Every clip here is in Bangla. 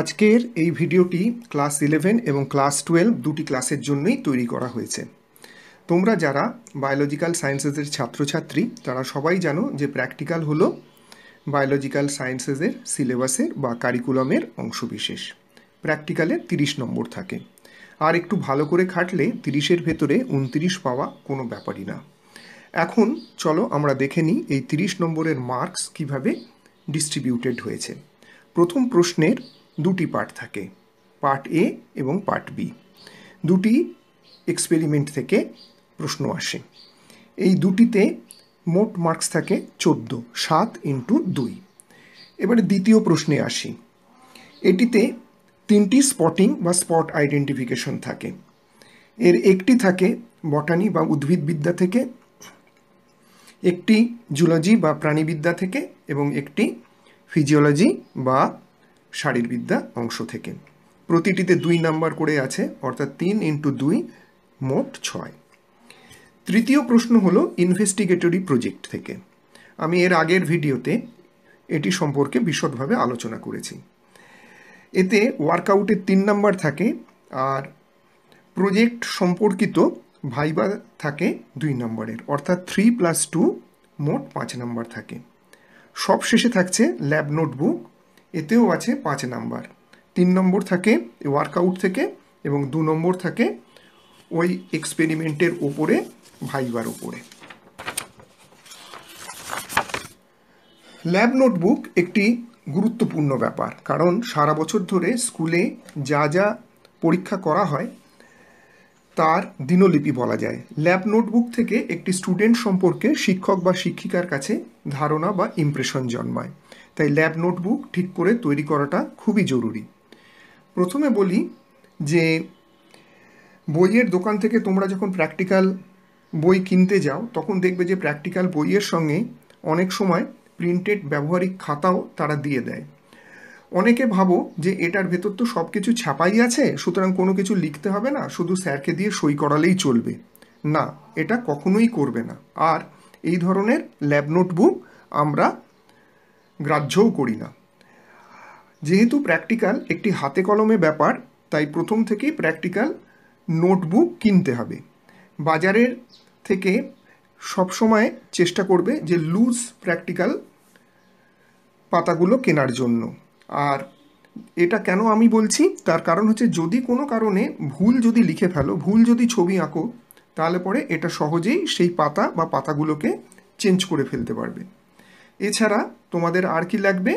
আজকের এই ভিডিওটি ক্লাস ইলেভেন এবং ক্লাস টুয়েলভ দুটি ক্লাসের জন্যই তৈরি করা হয়েছে তোমরা যারা বায়োলজিক্যাল সায়েন্সেসের ছাত্রছাত্রী তারা সবাই জানো যে প্র্যাকটিক্যাল হল বায়োলজিক্যাল সায়েন্সেসের সিলেবাসের বা কারিকুলামের অংশবিশেষ প্র্যাকটিক্যালে তিরিশ নম্বর থাকে আর একটু ভালো করে খাটলে তিরিশের ভেতরে উনত্রিশ পাওয়া কোনো ব্যাপারই না এখন চলো আমরা দেখে নিই এই তিরিশ নম্বরের মার্কস কিভাবে ডিস্ট্রিবিউটেড হয়েছে প্রথম প্রশ্নের দুটি পার্ট থাকে পার্ট এ এবং পার্ট বি দুটি এক্সপেরিমেন্ট থেকে প্রশ্ন আসে এই দুটিতে মোট মার্কস থাকে চোদ্দ সাত ইন্টু দুই এবারে দ্বিতীয় প্রশ্নে আসি এটিতে তিনটি স্পটিং বা স্পট আইডেন্টিফিকেশন থাকে এর একটি থাকে বটানি বা উদ্ভিদবিদ্যা থেকে একটি জুলজি বা প্রাণীবিদ্যা থেকে এবং একটি ফিজিওলজি বা শারীরবিদ্যা অংশ থেকে প্রতিটিতে দুই নাম্বার করে আছে অর্থাৎ তিন ইন্টু দুই মোট ছয় তৃতীয় প্রশ্ন হলো ইনভেস্টিগেটরি প্রজেক্ট থেকে আমি এর আগের ভিডিওতে এটি সম্পর্কে বিশদভাবে আলোচনা করেছি এতে ওয়ার্কআউটের তিন নাম্বার থাকে আর প্রজেক্ট সম্পর্কিত ভাইবা থাকে দুই নাম্বারের অর্থাৎ থ্রি প্লাস টু মোট পাঁচ নাম্বার থাকে সবশেষে থাকছে ল্যাব নোটবুক এতেও আছে পাঁচ নাম্বার তিন নম্বর থাকে ওয়ার্কআউট থেকে এবং দু নম্বর থাকে ওই এক্সপেরিমেন্টের ওপরে ভাইবার ওপরে ল্যাব নোটবুক একটি গুরুত্বপূর্ণ ব্যাপার কারণ সারা বছর ধরে স্কুলে যা যা পরীক্ষা করা হয় তার দিনলিপি বলা যায় ল্যাব নোটবুক থেকে একটি স্টুডেন্ট সম্পর্কে শিক্ষক বা শিক্ষিকার কাছে ধারণা বা ইমপ্রেশন জন্মায় তাই ল্যাব নোটবুক ঠিক করে তৈরি করাটা খুবই জরুরি প্রথমে বলি যে বইয়ের দোকান থেকে তোমরা যখন প্র্যাকটিক্যাল বই কিনতে যাও তখন দেখবে যে প্র্যাকটিক্যাল বইয়ের সঙ্গে অনেক সময় প্রিন্টেড ব্যবহারিক খাতাও তারা দিয়ে দেয় অনেকে ভাবো যে এটার ভেতর তো সব কিছু ছাপাই আছে সুতরাং কোনো কিছু লিখতে হবে না শুধু স্যারকে দিয়ে সই করালেই চলবে না এটা কখনোই করবে না আর এই ধরনের ল্যাব নোটবুক আমরা গ্রাহ্যও করি না যেহেতু প্র্যাকটিক্যাল একটি হাতে কলমে ব্যাপার তাই প্রথম থেকেই প্র্যাকটিক্যাল নোটবুক কিনতে হবে বাজারের থেকে সবসময় চেষ্টা করবে যে লুজ প্র্যাকটিক্যাল পাতাগুলো কেনার জন্য আর এটা কেন আমি বলছি তার কারণ হচ্ছে যদি কোনো কারণে ভুল যদি লিখে ফেলো ভুল যদি ছবি আঁকো তাহলে পরে এটা সহজেই সেই পাতা বা পাতাগুলোকে চেঞ্জ করে ফেলতে পারবে এছাড়া তোমাদের আর কি লাগবে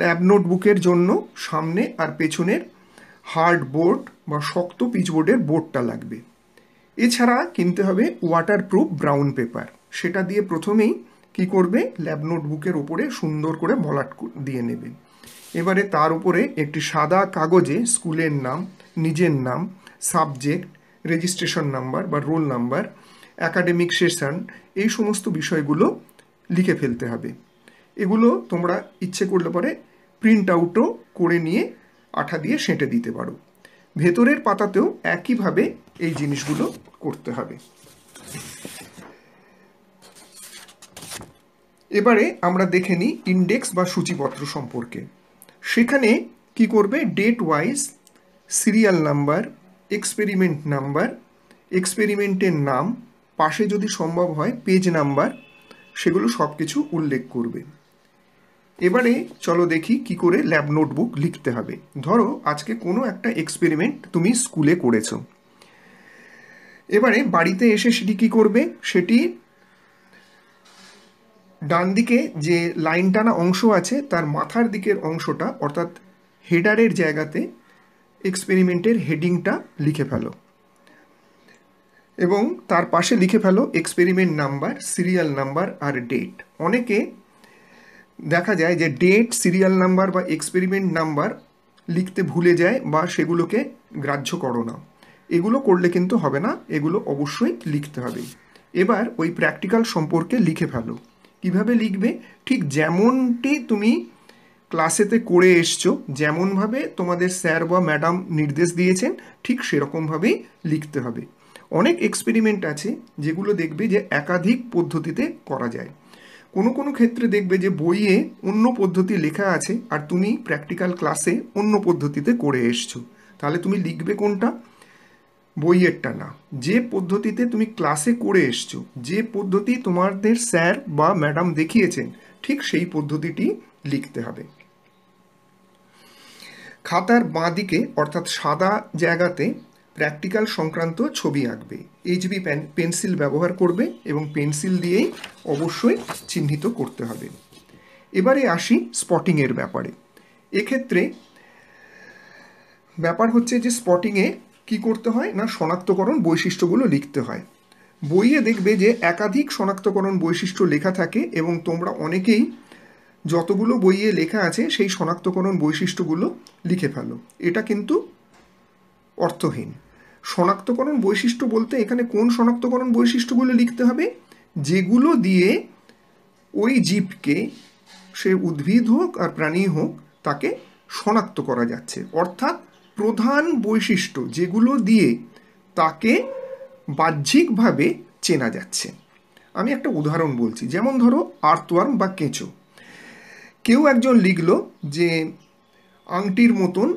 ল্যাব নোটবুকের জন্য সামনে আর পেছনের হার্ড বোর্ড বা শক্ত পিচবোর্ডের বোর্ডটা লাগবে এছাড়া কিনতে হবে ওয়াটারপ্রুফ ব্রাউন পেপার সেটা দিয়ে প্রথমেই কি করবে ল্যাব নোটবুকের ওপরে সুন্দর করে মলাট দিয়ে নেবে এবারে তার উপরে একটি সাদা কাগজে স্কুলের নাম নিজের নাম সাবজেক্ট রেজিস্ট্রেশন নাম্বার বা রোল নাম্বার অ্যাকাডেমিক সেশন এই সমস্ত বিষয়গুলো লিখে ফেলতে হবে এগুলো তোমরা ইচ্ছে করলে পরে প্রিন্ট আউটও করে নিয়ে আঠা দিয়ে সেঁটে দিতে পারো ভেতরের পাতাতেও একইভাবে এই জিনিসগুলো করতে হবে এবারে আমরা দেখে নিই ইন্ডেক্স বা সূচিপত্র সম্পর্কে সেখানে কি করবে date wise serial number experiment number এক্সপেরিমেন্টের নাম পাশে যদি সম্ভব হয় পেজ নাম্বার সেগুলো সব কিছু উল্লেখ করবে এবারে চলো দেখি কি করে ল্যাব নোটবুক লিখতে হবে ধরো আজকে কোনো একটা এক্সপেরিমেন্ট তুমি স্কুলে করেছ এবারে বাড়িতে এসে সেটি কি করবে সেটি ডান দিকে যে লাইন টানা অংশ আছে তার মাথার দিকের অংশটা অর্থাৎ হেডারের জায়গাতে এক্সপেরিমেন্টের হেডিংটা লিখে ফেলো এবং তার পাশে লিখে ফেলো এক্সপেরিমেন্ট নাম্বার সিরিয়াল নাম্বার আর ডেট অনেকে দেখা যায় যে ডেট সিরিয়াল নাম্বার বা এক্সপেরিমেন্ট নাম্বার লিখতে ভুলে যায় বা সেগুলোকে গ্রাহ্য করো না এগুলো করলে কিন্তু হবে না এগুলো অবশ্যই লিখতে হবে এবার ওই প্র্যাকটিক্যাল সম্পর্কে লিখে ফেলো কিভাবে লিখবে ঠিক যেমনটি তুমি ক্লাসেতে করে এসছো যেমনভাবে তোমাদের স্যার বা ম্যাডাম নির্দেশ দিয়েছেন ঠিক সেরকমভাবেই লিখতে হবে অনেক এক্সপেরিমেন্ট আছে যেগুলো দেখবে যে একাধিক পদ্ধতিতে করা যায় কোনো কোনো ক্ষেত্রে দেখবে যে বইয়ে অন্য পদ্ধতি লেখা আছে আর তুমি প্র্যাকটিক্যাল ক্লাসে অন্য পদ্ধতিতে করে এসছো তাহলে তুমি লিখবে কোনটা বইয়েরটা না যে পদ্ধতিতে তুমি ক্লাসে করে এসছো যে পদ্ধতি তোমাদের স্যার বা ম্যাডাম দেখিয়েছেন ঠিক সেই পদ্ধতিটি লিখতে হবে খাতার বাঁ দিকে অর্থাৎ সাদা জায়গাতে প্র্যাকটিক্যাল সংক্রান্ত ছবি আঁকবে এইচবি পেন্সিল ব্যবহার করবে এবং পেন্সিল দিয়েই অবশ্যই চিহ্নিত করতে হবে এবারে আসি স্পটিংয়ের ব্যাপারে এক্ষেত্রে ব্যাপার হচ্ছে যে স্পটিংয়ে কি করতে হয় না শনাক্তকরণ বৈশিষ্ট্যগুলো লিখতে হয় বইয়ে দেখবে যে একাধিক শনাক্তকরণ বৈশিষ্ট্য লেখা থাকে এবং তোমরা অনেকেই যতগুলো বইয়ে লেখা আছে সেই শনাক্তকরণ বৈশিষ্ট্যগুলো লিখে ফেলো এটা কিন্তু অর্থহীন শনাক্তকরণ বৈশিষ্ট্য বলতে এখানে কোন শনাক্তকরণ বৈশিষ্ট্যগুলো লিখতে হবে যেগুলো দিয়ে ওই জীবকে সে উদ্ভিদ হোক আর প্রাণী হোক তাকে শনাক্ত করা যাচ্ছে অর্থাৎ প্রধান বৈশিষ্ট্য যেগুলো দিয়ে তাকে বাহ্যিকভাবে চেনা যাচ্ছে আমি একটা উদাহরণ বলছি যেমন ধরো আর্তওয়ার্ম বা কেঁচো কেউ একজন লিখল যে আংটির মতন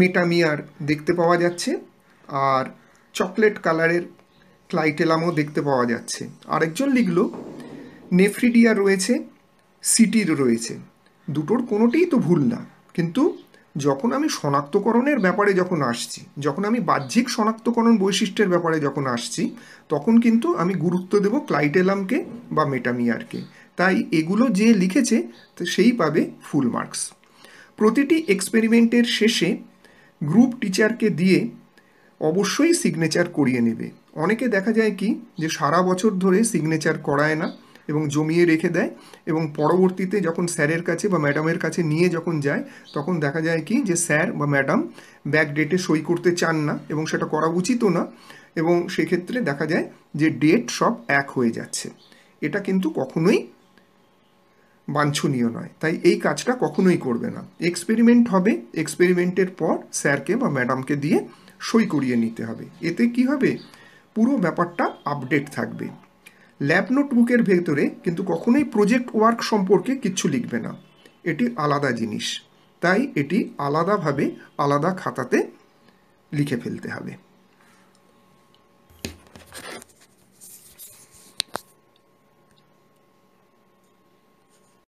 মেটামিয়ার দেখতে পাওয়া যাচ্ছে আর চকলেট কালারের ক্লাইটেলামও দেখতে পাওয়া যাচ্ছে আরেকজন লিখল নেফ্রিডিয়া রয়েছে সিটির রয়েছে দুটোর কোনোটিই তো ভুল না কিন্তু যখন আমি শনাক্তকরণের ব্যাপারে যখন আসছি যখন আমি বাহ্যিক শনাক্তকরণ বৈশিষ্ট্যের ব্যাপারে যখন আসছি তখন কিন্তু আমি গুরুত্ব দেব ক্লাইটেলামকে বা মেটামিয়ারকে তাই এগুলো যে লিখেছে সেই পাবে ফুল মার্কস প্রতিটি এক্সপেরিমেন্টের শেষে গ্রুপ টিচারকে দিয়ে অবশ্যই সিগনেচার করিয়ে নেবে অনেকে দেখা যায় কি যে সারা বছর ধরে সিগনেচার করায় না এবং জমিয়ে রেখে দেয় এবং পরবর্তীতে যখন স্যারের কাছে বা ম্যাডামের কাছে নিয়ে যখন যায় তখন দেখা যায় কি যে স্যার বা ম্যাডাম ব্যাক ডেটে সই করতে চান না এবং সেটা করা উচিতও না এবং সেক্ষেত্রে দেখা যায় যে ডেট সব এক হয়ে যাচ্ছে এটা কিন্তু কখনোই বাঞ্ছনীয় নয় তাই এই কাজটা কখনোই করবে না এক্সপেরিমেন্ট হবে এক্সপেরিমেন্টের পর স্যারকে বা ম্যাডামকে দিয়ে সই করিয়ে নিতে হবে এতে কি হবে পুরো ব্যাপারটা আপডেট থাকবে ল্যাব নোটবুকের ভেতরে কিন্তু কখনোই প্রজেক্ট ওয়ার্ক সম্পর্কে কিচ্ছু লিখবে না এটি আলাদা জিনিস তাই এটি আলাদাভাবে আলাদা খাতাতে লিখে ফেলতে হবে